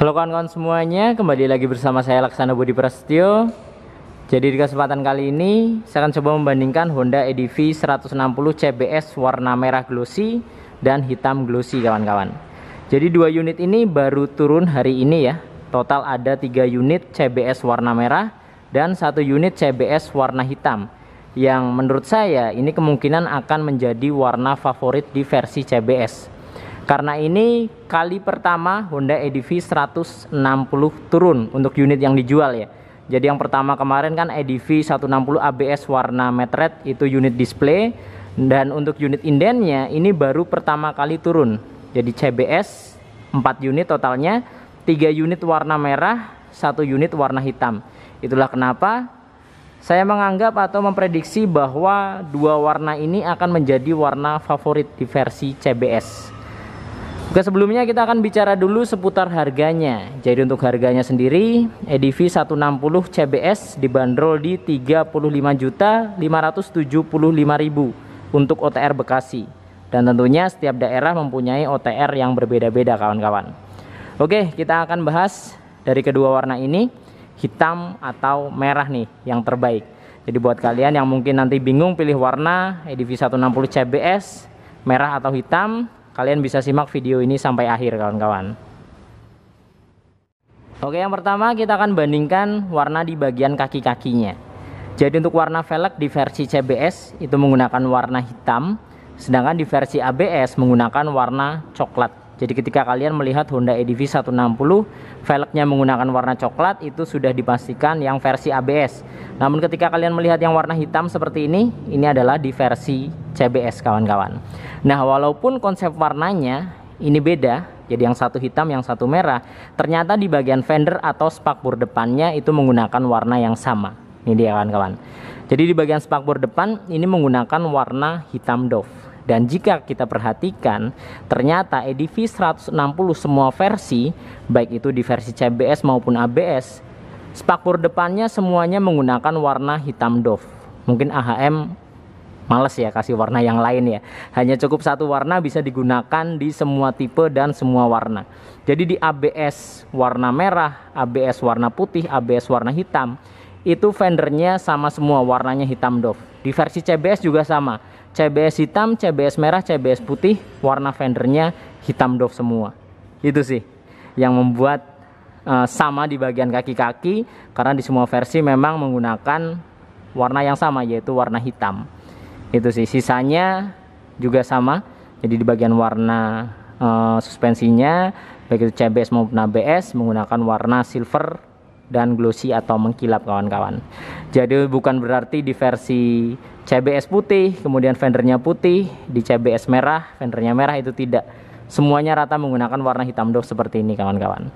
Halo kawan-kawan semuanya, kembali lagi bersama saya Laksana Budi Prasetyo. Jadi di kesempatan kali ini saya akan coba membandingkan Honda EDV 160 CBS warna merah glossy dan hitam glossy kawan-kawan. Jadi dua unit ini baru turun hari ini ya. Total ada tiga unit CBS warna merah dan satu unit CBS warna hitam yang menurut saya ini kemungkinan akan menjadi warna favorit di versi CBS. Karena ini kali pertama Honda EDV 160 turun untuk unit yang dijual ya. Jadi yang pertama kemarin kan EDV 160 ABS warna matte itu unit display dan untuk unit indennya ini baru pertama kali turun. Jadi CBS 4 unit totalnya, 3 unit warna merah, 1 unit warna hitam. Itulah kenapa saya menganggap atau memprediksi bahwa dua warna ini akan menjadi warna favorit di versi CBS. Oke sebelumnya kita akan bicara dulu seputar harganya Jadi untuk harganya sendiri EDV 160 CBS dibanderol di 35.575.000 untuk OTR Bekasi Dan tentunya setiap daerah mempunyai OTR yang berbeda-beda kawan-kawan Oke kita akan bahas dari kedua warna ini Hitam atau merah nih yang terbaik Jadi buat kalian yang mungkin nanti bingung pilih warna EDV 160 CBS merah atau hitam Kalian bisa simak video ini sampai akhir kawan-kawan. Oke, yang pertama kita akan bandingkan warna di bagian kaki-kakinya. Jadi untuk warna velg di versi CBS itu menggunakan warna hitam, sedangkan di versi ABS menggunakan warna coklat jadi ketika kalian melihat Honda EDV 160 velgnya menggunakan warna coklat itu sudah dipastikan yang versi ABS. Namun ketika kalian melihat yang warna hitam seperti ini, ini adalah di versi CBS kawan-kawan. Nah, walaupun konsep warnanya ini beda, jadi yang satu hitam, yang satu merah, ternyata di bagian fender atau spakbor depannya itu menggunakan warna yang sama. Ini dia kawan-kawan. Jadi di bagian spakbor depan ini menggunakan warna hitam doff dan jika kita perhatikan, ternyata EDV eh, 160 semua versi, baik itu di versi CBS maupun ABS, spakbor depannya semuanya menggunakan warna hitam doff. Mungkin AHM males ya kasih warna yang lain ya. Hanya cukup satu warna bisa digunakan di semua tipe dan semua warna. Jadi di ABS warna merah, ABS warna putih, ABS warna hitam, itu fendernya sama semua warnanya hitam doff. Di versi CBS juga sama. CBS hitam, CBS merah, CBS putih, warna fendernya hitam doff semua. Itu sih yang membuat uh, sama di bagian kaki-kaki karena di semua versi memang menggunakan warna yang sama yaitu warna hitam. Itu sih sisanya juga sama. Jadi di bagian warna uh, suspensinya baik itu CBS maupun ABS menggunakan warna silver dan glossy atau mengkilap kawan-kawan. Jadi bukan berarti di versi CBS putih, kemudian vendernya putih, di CBS merah, vendernya merah itu tidak. Semuanya rata menggunakan warna hitam doff seperti ini kawan-kawan.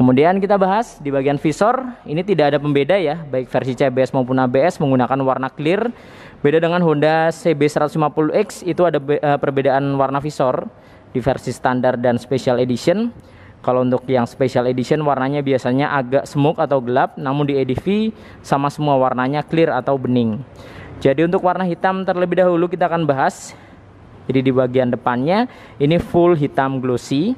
Kemudian kita bahas di bagian visor, ini tidak ada pembeda ya, baik versi CBS maupun ABS menggunakan warna clear. Beda dengan Honda CB150X itu ada eh, perbedaan warna visor di versi standar dan special edition. Kalau untuk yang special edition warnanya biasanya agak smoke atau gelap, namun di EDV sama semua warnanya clear atau bening. Jadi untuk warna hitam terlebih dahulu kita akan bahas. Jadi di bagian depannya ini full hitam glossy.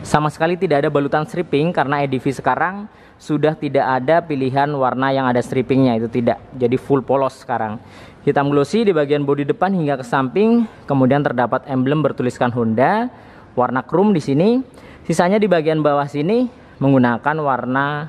Sama sekali tidak ada balutan stripping karena EDV sekarang sudah tidak ada pilihan warna yang ada strippingnya itu tidak. Jadi full polos sekarang. Hitam glossy di bagian bodi depan hingga ke samping, kemudian terdapat emblem bertuliskan Honda, warna chrome di sini. Sisanya di bagian bawah sini menggunakan warna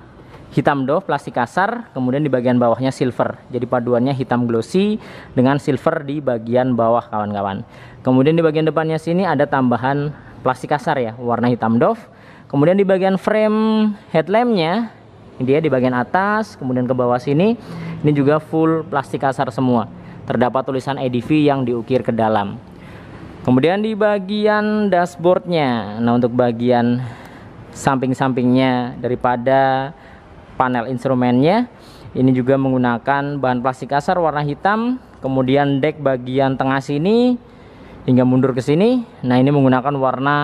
hitam doff plastik kasar kemudian di bagian bawahnya silver jadi paduannya hitam glossy dengan silver di bagian bawah kawan-kawan kemudian di bagian depannya sini ada tambahan plastik kasar ya warna hitam doff kemudian di bagian frame headlampnya dia di bagian atas kemudian ke bawah sini ini juga full plastik kasar semua terdapat tulisan EDV yang diukir ke dalam kemudian di bagian dashboardnya nah untuk bagian samping-sampingnya daripada panel instrumennya ini juga menggunakan bahan plastik kasar warna hitam kemudian deck bagian tengah sini hingga mundur ke sini nah ini menggunakan warna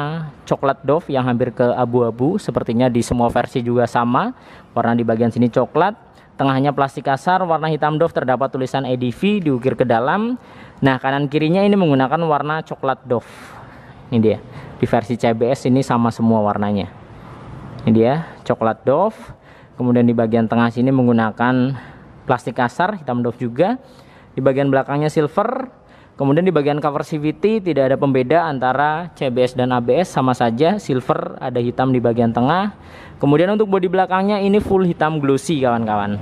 coklat dove yang hampir ke abu-abu sepertinya di semua versi juga sama warna di bagian sini coklat tengahnya plastik kasar warna hitam dove terdapat tulisan EDV diukir ke dalam nah kanan kirinya ini menggunakan warna coklat dove ini dia di versi CBS ini sama semua warnanya ini dia coklat dove kemudian di bagian tengah sini menggunakan plastik kasar hitam doff juga di bagian belakangnya silver kemudian di bagian cover CVT tidak ada pembeda antara CBS dan ABS sama saja silver ada hitam di bagian tengah kemudian untuk bodi belakangnya ini full hitam glossy kawan-kawan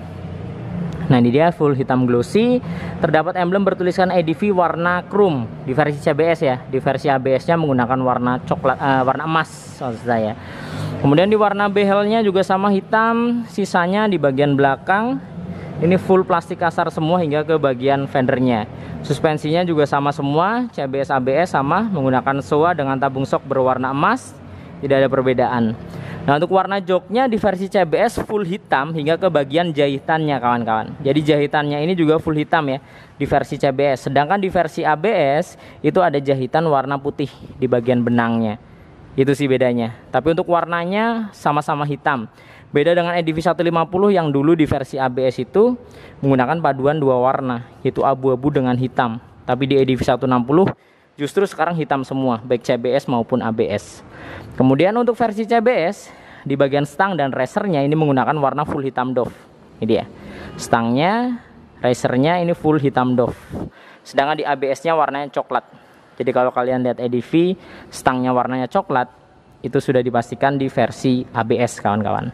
Nah ini dia full hitam glossy Terdapat emblem bertuliskan EDV warna chrome Di versi CBS ya Di versi ABS nya menggunakan warna coklat uh, Warna emas maksud saya kemudian di warna behelnya juga sama hitam sisanya di bagian belakang ini full plastik kasar semua hingga ke bagian fendernya suspensinya juga sama semua CBS ABS sama menggunakan SOA dengan tabung sok berwarna emas tidak ada perbedaan Nah untuk warna joknya di versi CBS full hitam hingga ke bagian jahitannya kawan-kawan Jadi jahitannya ini juga full hitam ya di versi CBS Sedangkan di versi ABS itu ada jahitan warna putih di bagian benangnya itu sih bedanya. Tapi untuk warnanya sama-sama hitam. Beda dengan EDV 150 yang dulu di versi ABS itu menggunakan paduan dua warna, yaitu abu-abu dengan hitam. Tapi di EDV 160 justru sekarang hitam semua, baik CBS maupun ABS. Kemudian untuk versi CBS, di bagian stang dan racernya ini menggunakan warna full hitam doff. Ini dia. Stangnya, racernya ini full hitam doff. Sedangkan di ABS-nya warnanya coklat. Jadi kalau kalian lihat EDV, stangnya warnanya coklat, itu sudah dipastikan di versi ABS kawan-kawan.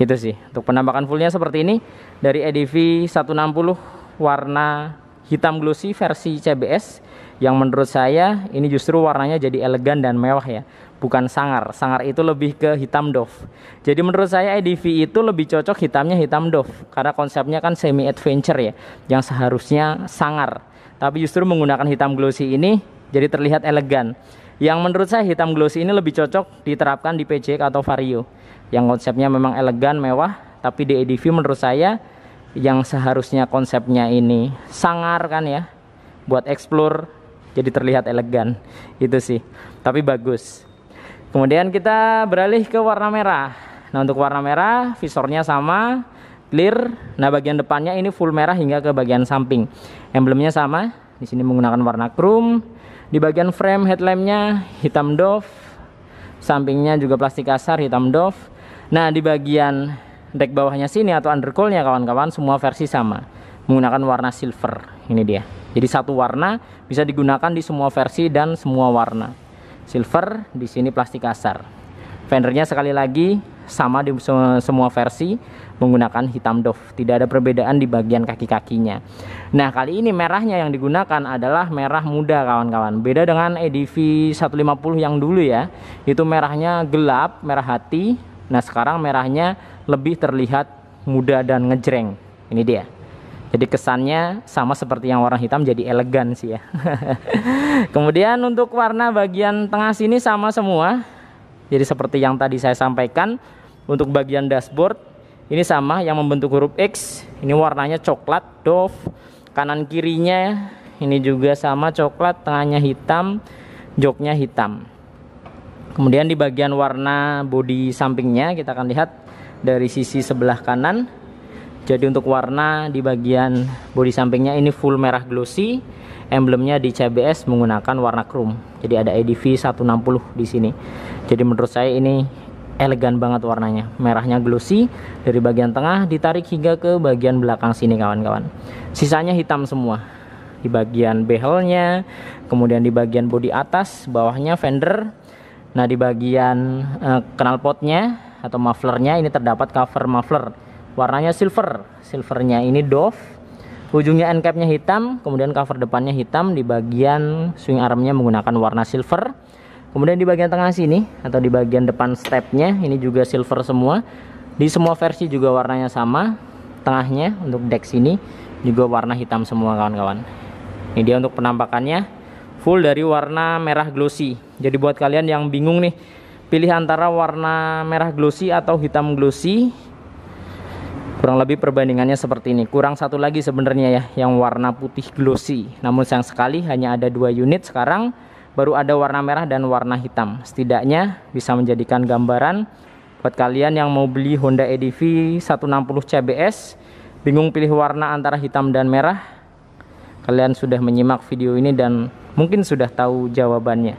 Itu sih, untuk penambahan fullnya seperti ini, dari EDV 160 warna hitam glossy versi CBS, yang menurut saya ini justru warnanya jadi elegan dan mewah ya bukan sangar sangar itu lebih ke hitam doff. jadi menurut saya EDV itu lebih cocok hitamnya hitam doff, karena konsepnya kan semi adventure ya yang seharusnya sangar tapi justru menggunakan hitam glossy ini jadi terlihat elegan. Yang menurut saya hitam glossy ini lebih cocok diterapkan di PC atau Vario. Yang konsepnya memang elegan, mewah, tapi di EDV menurut saya yang seharusnya konsepnya ini sangar kan ya. Buat explore jadi terlihat elegan. Itu sih. Tapi bagus. Kemudian kita beralih ke warna merah. Nah, untuk warna merah visornya sama, clear. Nah, bagian depannya ini full merah hingga ke bagian samping. Emblemnya sama, di sini menggunakan warna chrome di bagian frame headlampnya hitam doff, sampingnya juga plastik kasar hitam doff. Nah di bagian deck bawahnya sini atau undercoolnya kawan-kawan semua versi sama menggunakan warna silver ini dia jadi satu warna bisa digunakan di semua versi dan semua warna silver di sini plastik kasar fendernya sekali lagi sama di semua versi menggunakan hitam doff Tidak ada perbedaan di bagian kaki-kakinya. Nah, kali ini merahnya yang digunakan adalah merah muda kawan-kawan. Beda dengan EDV 150 yang dulu ya. Itu merahnya gelap, merah hati. Nah, sekarang merahnya lebih terlihat muda dan ngejreng. Ini dia. Jadi kesannya sama seperti yang warna hitam jadi elegan sih ya. Kemudian untuk warna bagian tengah sini sama semua. Jadi seperti yang tadi saya sampaikan untuk bagian dashboard ini sama yang membentuk huruf X ini warnanya coklat Dove kanan kirinya ini juga sama coklat tengahnya hitam joknya hitam kemudian di bagian warna bodi sampingnya kita akan lihat dari sisi sebelah kanan jadi untuk warna di bagian bodi sampingnya ini full merah glossy emblemnya di CBS menggunakan warna chrome jadi ada EDV 160 di sini jadi menurut saya ini elegan banget warnanya. Merahnya glossy dari bagian tengah ditarik hingga ke bagian belakang sini kawan-kawan. Sisanya hitam semua. Di bagian behelnya, kemudian di bagian bodi atas, bawahnya fender. Nah, di bagian eh, knalpotnya atau mufflernya ini terdapat cover muffler. Warnanya silver. Silvernya ini Dove ujungnya endcapnya hitam kemudian cover depannya hitam di bagian swing armnya menggunakan warna silver kemudian di bagian tengah sini atau di bagian depan stepnya ini juga silver semua di semua versi juga warnanya sama tengahnya untuk deck sini juga warna hitam semua kawan-kawan ini dia untuk penampakannya full dari warna merah glossy jadi buat kalian yang bingung nih pilih antara warna merah glossy atau hitam glossy kurang lebih perbandingannya seperti ini kurang satu lagi sebenarnya ya yang warna putih glossy namun sayang sekali hanya ada dua unit sekarang baru ada warna merah dan warna hitam. Setidaknya bisa menjadikan gambaran buat kalian yang mau beli Honda EDV 160 CBS, bingung pilih warna antara hitam dan merah. Kalian sudah menyimak video ini dan mungkin sudah tahu jawabannya.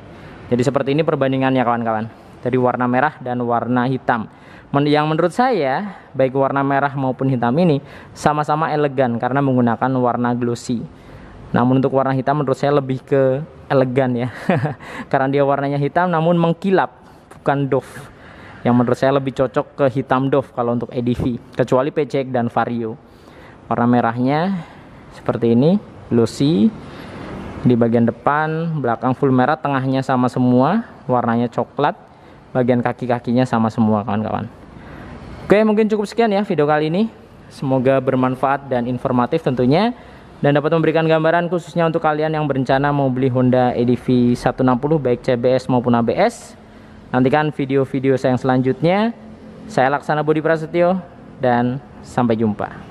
Jadi seperti ini perbandingannya kawan-kawan. Dari warna merah dan warna hitam. Yang menurut saya, baik warna merah maupun hitam ini sama-sama elegan karena menggunakan warna glossy. Namun untuk warna hitam menurut saya lebih ke elegan ya. Karena dia warnanya hitam namun mengkilap, bukan doff Yang menurut saya lebih cocok ke hitam doff kalau untuk EDV, kecuali Pecek dan Vario. Warna merahnya seperti ini, Lucy. Di bagian depan, belakang full merah, tengahnya sama semua, warnanya coklat. Bagian kaki-kakinya sama semua kawan-kawan. Oke, mungkin cukup sekian ya video kali ini. Semoga bermanfaat dan informatif tentunya dan dapat memberikan gambaran khususnya untuk kalian yang berencana mau beli Honda EDV 160 baik CBS maupun ABS nantikan video-video saya yang selanjutnya saya Laksana Budi Prasetyo dan sampai jumpa